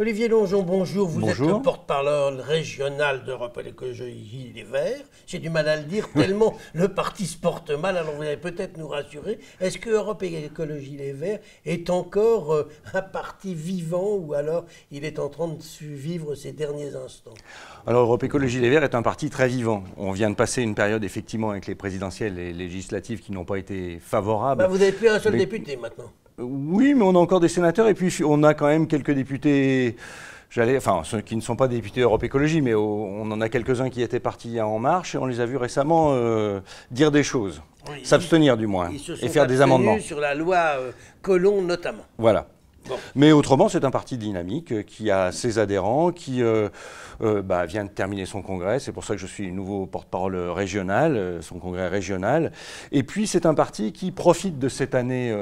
Olivier Longeon, bonjour. Vous êtes le porte-parole régional d'Europe Écologie Les Verts. J'ai du mal à le dire tellement le parti se porte mal. Alors vous allez peut-être nous rassurer. Est-ce que Europe Écologie Les Verts est encore euh, un parti vivant ou alors il est en train de survivre ses derniers instants Alors Europe Écologie Les Verts est un parti très vivant. On vient de passer une période effectivement avec les présidentielles et législatives qui n'ont pas été favorables. Bah, vous n'avez plus un seul député maintenant. Oui, mais on a encore des sénateurs et puis on a quand même quelques députés. J'allais, enfin, ceux qui ne sont pas députés Europe Écologie, mais on en a quelques-uns qui étaient partis En Marche et on les a vus récemment euh, dire des choses, s'abstenir du moins, et faire des amendements. Sur la loi euh, Colom notamment. Voilà. Mais autrement, c'est un parti dynamique qui a ses adhérents, qui euh, euh, bah, vient de terminer son congrès. C'est pour ça que je suis nouveau porte-parole régional, euh, son congrès régional. Et puis, c'est un parti qui profite de cette année,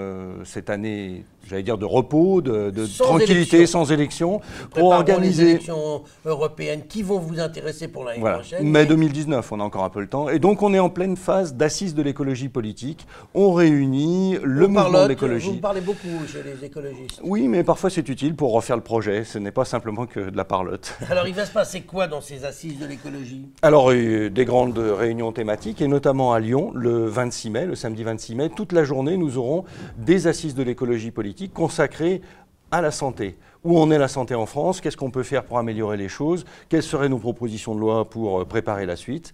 cette année j'allais dire, de repos, de, de sans tranquillité, sans élection, pour organiser. les élections européennes qui vont vous intéresser pour l'année prochaine. Mai 2019, on a encore un peu le temps. Et donc, on est en pleine phase d'assises de l'écologie politique. On réunit le mouvement de l'écologie. Vous parlez beaucoup chez les écologistes. Oui, oui, mais parfois c'est utile pour refaire le projet. Ce n'est pas simplement que de la parlotte. Alors, il va se passer quoi dans ces assises de l'écologie Alors, euh, des grandes réunions thématiques, et notamment à Lyon, le 26 mai, le samedi 26 mai, toute la journée, nous aurons des assises de l'écologie politique consacrées à la santé, où en est la santé en France, qu'est-ce qu'on peut faire pour améliorer les choses, quelles seraient nos propositions de loi pour euh, préparer la suite.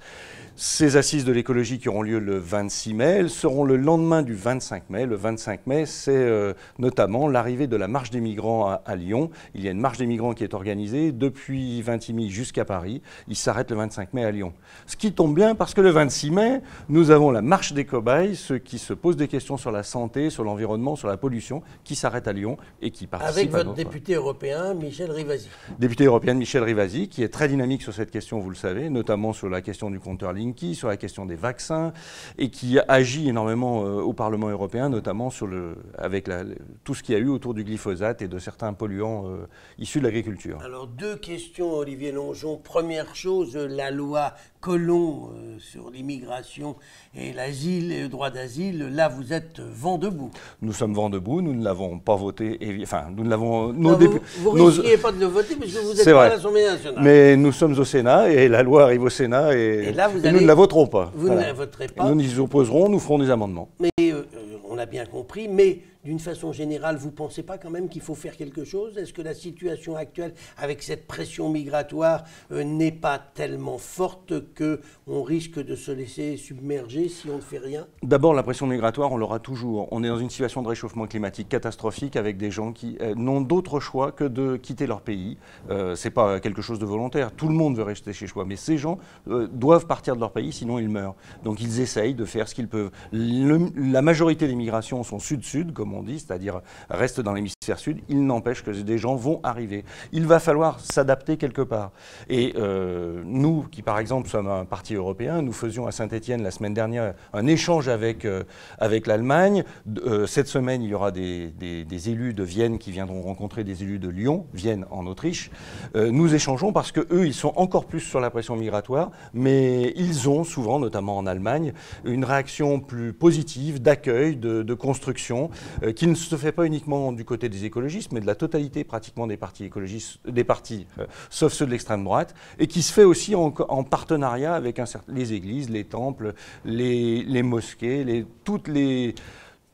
Ces assises de l'écologie qui auront lieu le 26 mai, elles seront le lendemain du 25 mai. Le 25 mai, c'est euh, notamment l'arrivée de la marche des migrants à, Lyon. Il y a une marche des migrants qui est organisée depuis Vintimille jusqu'à Paris. Il s'arrête le 25 mai à Lyon. Ce qui tombe bien parce que le 26 mai, nous avons la marche des cobayes, ceux qui se posent des questions sur la santé, sur l'environnement, sur la pollution, qui s'arrêtent à Lyon et qui participent. Avec votre député européen Michel Rivasi. Député européen Michel Rivasi, qui est très dynamique sur cette question, vous le savez, notamment sur la question du compteur Linky, sur la question des vaccins, et qui agit énormément euh, au Parlement européen, notamment sur le, avec la, tout ce qu'il y a eu autour du glyphosate et de certains polluants euh, issus de l'agriculture. Alors, deux questions, Olivier Longeon. Première chose, la loi colons euh, sur l'immigration et l'asile et le droit d'asile, là vous êtes euh, vent debout. Nous sommes vent debout, nous ne l'avons pas voté, et, enfin nous ne l'avons... vous risquez pas de le voter parce que vous êtes pas à l'Assemblée nationale. Mais nous sommes au Sénat et la loi arrive au Sénat et, nous ne la voterons pas. Vous ne la voterez pas. nous nous opposerons, nous ferons des amendements. Mais euh, on a bien compris, mais d'une façon générale, vous ne pensez pas quand même qu'il faut faire quelque chose Est-ce que la situation actuelle, avec cette pression migratoire, euh, n'est pas tellement forte qu'on risque de se laisser submerger si on ne fait rien D'abord, la pression migratoire, on l'aura toujours. On est dans une situation de réchauffement climatique catastrophique avec des gens qui euh, n'ont d'autre choix que de quitter leur pays. Euh, c'est Ce n'est pas quelque chose de volontaire. Tout le monde veut rester chez soi, mais ces gens doivent partir de leur pays, sinon ils meurent. Donc ils essayent de faire ce qu'ils peuvent. la majorité des migrations sont sud-sud, comme on dit, c'est-à-dire restent dans l'hémisphère Sud, il n'empêche que des gens vont arriver. Il va falloir s'adapter quelque part. Et euh, nous, qui par exemple sommes un parti européen, nous faisions à saint etienne la semaine dernière un échange avec, euh, avec l'Allemagne. Euh, cette semaine, il y aura des, des, élus de Vienne qui viendront rencontrer des élus de Lyon, Vienne en Autriche. nous échangeons parce que eux, ils sont encore plus sur la pression migratoire, mais ils ont souvent, notamment en Allemagne, une réaction plus positive d'accueil, de, de, construction, qui ne se fait pas uniquement du côté de des écologistes, mais de la totalité pratiquement des partis écologistes, des partis, euh, sauf ceux de l'extrême droite, et qui se fait aussi en, partenariat avec un les églises, les temples, les, mosquées, les, toutes les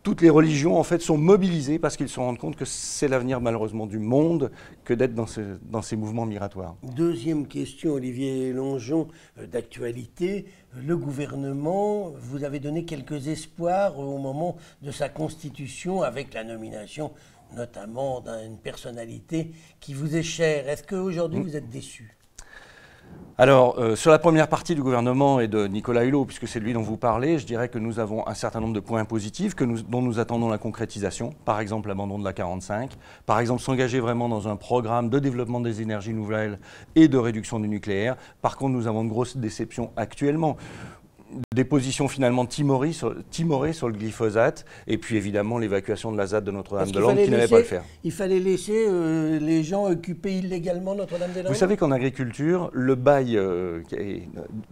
toutes les religions en fait sont mobilisées parce qu'ils se rendent compte que c'est l'avenir malheureusement du monde que d'être dans, dans, ces mouvements migratoires. Deuxième question, Olivier Longeon, euh, d'actualité. Le gouvernement, vous avez donné quelques espoirs au moment de sa constitution avec la nomination notamment d'une personnalité qui vous est chère. Est-ce qu'aujourd'hui, vous êtes déçu alors, euh, sur la première partie du gouvernement et de Nicolas Hulot, puisque c'est lui dont vous parlez, je dirais que nous avons un certain nombre de points positifs que dont nous attendons la concrétisation, par exemple l'abandon de la 45, par exemple s'engager vraiment dans un programme de développement des énergies nouvelles et de réduction du nucléaire. Par contre, nous avons de grosses déceptions actuellement des positions finalement timorées sur, le glyphosate, et puis évidemment l'évacuation de la ZAD de Notre-Dame-de-Lande qui n'allait pas le faire. Il fallait laisser euh, les gens occuper illégalement Notre-Dame-de-Lande Vous savez qu'en agriculture, le bail euh, euh,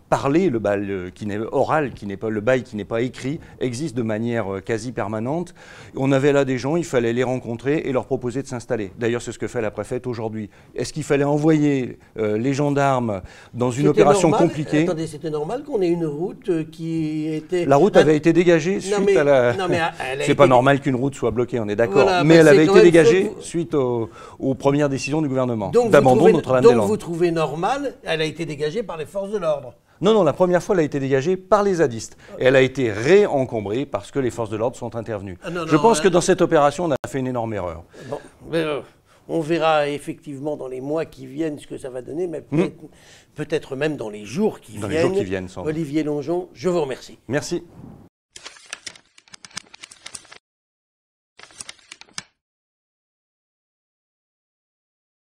parlé, le bail qui n'est oral, qui n'est pas, le bail qui n'est pas écrit, existe de manière quasi permanente. On avait là des gens, il fallait les rencontrer et leur proposer de s'installer. D'ailleurs, c'est ce que fait la préfète aujourd'hui. Est-ce qu'il fallait envoyer les gendarmes dans une opération compliquée Attendez, c'était normal qu'on ait une route euh, qui était. La route ah, avait été dégagée suite à la. C'est pas normal qu'une route soit bloquée, on est d'accord. mais bah, elle avait été dégagée suite aux, premières décisions du gouvernement d'abandon notre dame Donc vous trouvez normal, elle a été dégagée par les forces de l'ordre non, non, la première fois, elle a été dégagée par les zadistes. elle a été réencombrée parce que les forces de l'ordre sont intervenues. Ah, Je pense euh, que dans cette opération, on a fait une énorme erreur. Bon, euh, on verra effectivement dans les mois qui viennent ce que ça va donner, mais peut-être hmm. même dans les jours qui dans viennent. Les jours qui viennent sans Olivier Longeon, je vous remercie. Merci.